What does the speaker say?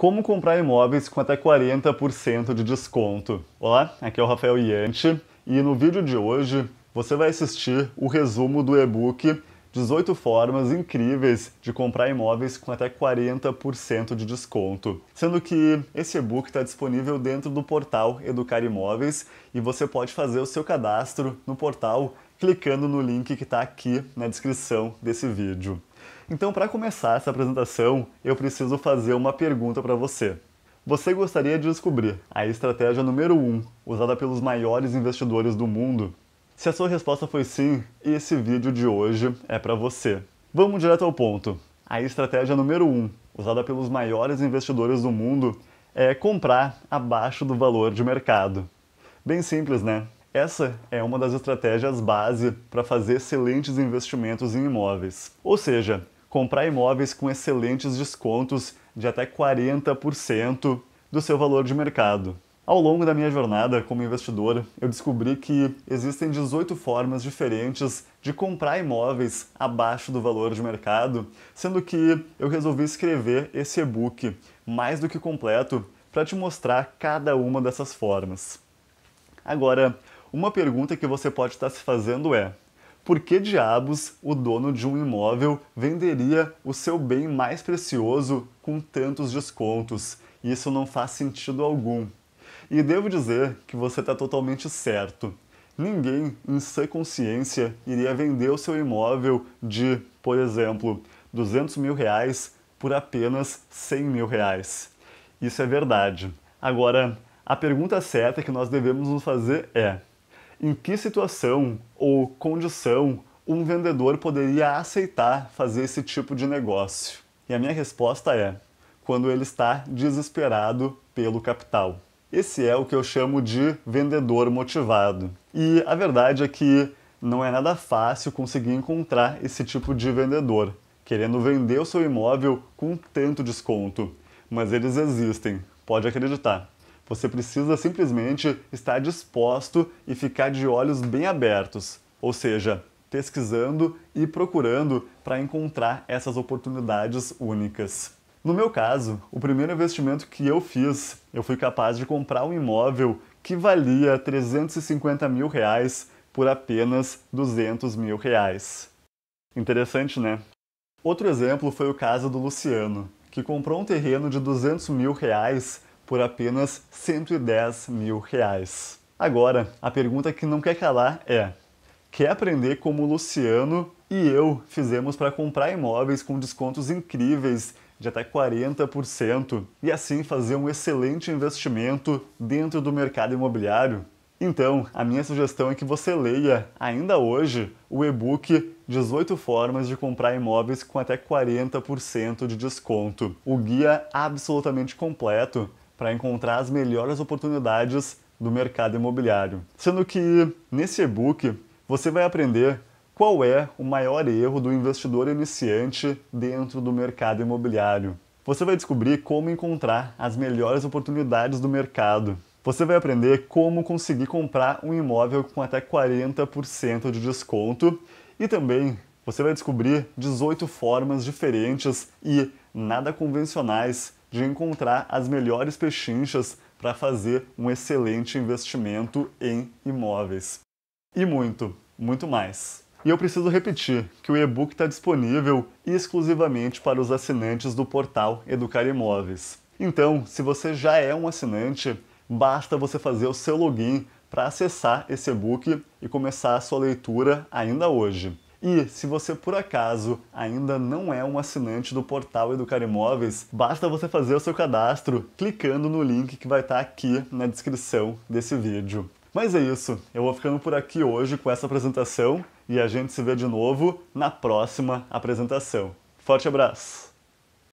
Como comprar imóveis com até 40% de desconto. Olá, aqui é o Rafael Iante e no vídeo de hoje você vai assistir o resumo do e-book 18 formas incríveis de comprar imóveis com até 40% de desconto. Sendo que esse e-book está disponível dentro do portal Educar Imóveis e você pode fazer o seu cadastro no portal clicando no link que está aqui na descrição desse vídeo. Então, para começar essa apresentação, eu preciso fazer uma pergunta para você. Você gostaria de descobrir a estratégia número 1 um, usada pelos maiores investidores do mundo? Se a sua resposta foi sim, esse vídeo de hoje é para você. Vamos direto ao ponto. A estratégia número 1, um, usada pelos maiores investidores do mundo, é comprar abaixo do valor de mercado. Bem simples, né? Essa é uma das estratégias base para fazer excelentes investimentos em imóveis. Ou seja, comprar imóveis com excelentes descontos de até 40% do seu valor de mercado. Ao longo da minha jornada como investidor, eu descobri que existem 18 formas diferentes de comprar imóveis abaixo do valor de mercado, sendo que eu resolvi escrever esse e-book mais do que completo para te mostrar cada uma dessas formas. Agora, uma pergunta que você pode estar se fazendo é: por que diabos o dono de um imóvel venderia o seu bem mais precioso com tantos descontos? Isso não faz sentido algum. E devo dizer que você está totalmente certo. Ninguém, em sã consciência, iria vender o seu imóvel de, por exemplo, 200 mil reais por apenas 100 mil reais. Isso é verdade. Agora, a pergunta certa que nós devemos nos fazer é: em que situação ou condição um vendedor poderia aceitar fazer esse tipo de negócio? E a minha resposta é: quando ele está desesperado pelo capital. Esse é o que eu chamo de vendedor motivado. E a verdade é que não é nada fácil conseguir encontrar esse tipo de vendedor, querendo vender o seu imóvel com tanto desconto. Mas eles existem, pode acreditar. Você precisa simplesmente estar disposto e ficar de olhos bem abertos, ou seja, pesquisando e procurando para encontrar essas oportunidades únicas. No meu caso, o primeiro investimento que eu fiz, eu fui capaz de comprar um imóvel que valia 350 mil reais por apenas 200 mil reais. Interessante, né? Outro exemplo foi o caso do Luciano, que comprou um terreno de 200 mil reais por apenas 110 mil reais. Agora, a pergunta que não quer calar é: quer aprender como o Luciano e eu fizemos para comprar imóveis com descontos incríveis de até 40% e assim fazer um excelente investimento dentro do mercado imobiliário? Então, a minha sugestão é que você leia ainda hoje o e-book 18 formas de comprar imóveis com até 40% de desconto. O guia absolutamente completo para encontrar as melhores oportunidades do mercado imobiliário. Sendo que nesse e-book você vai aprender qual é o maior erro do investidor iniciante dentro do mercado imobiliário. Você vai descobrir como encontrar as melhores oportunidades do mercado. Você vai aprender como conseguir comprar um imóvel com até 40% de desconto e também você vai descobrir 18 formas diferentes e nada convencionais de encontrar as melhores pechinchas para fazer um excelente investimento em imóveis. E muito, muito mais. E eu preciso repetir que o e-book está disponível exclusivamente para os assinantes do portal Educar Imóveis. Então, se você já é um assinante, basta você fazer o seu login para acessar esse e-book e começar a sua leitura ainda hoje. E se você por acaso ainda não é um assinante do portal Educar Imóveis, basta você fazer o seu cadastro clicando no link que vai estar aqui na descrição desse vídeo. Mas é isso, eu vou ficando por aqui hoje com essa apresentação e a gente se vê de novo na próxima apresentação. Forte abraço!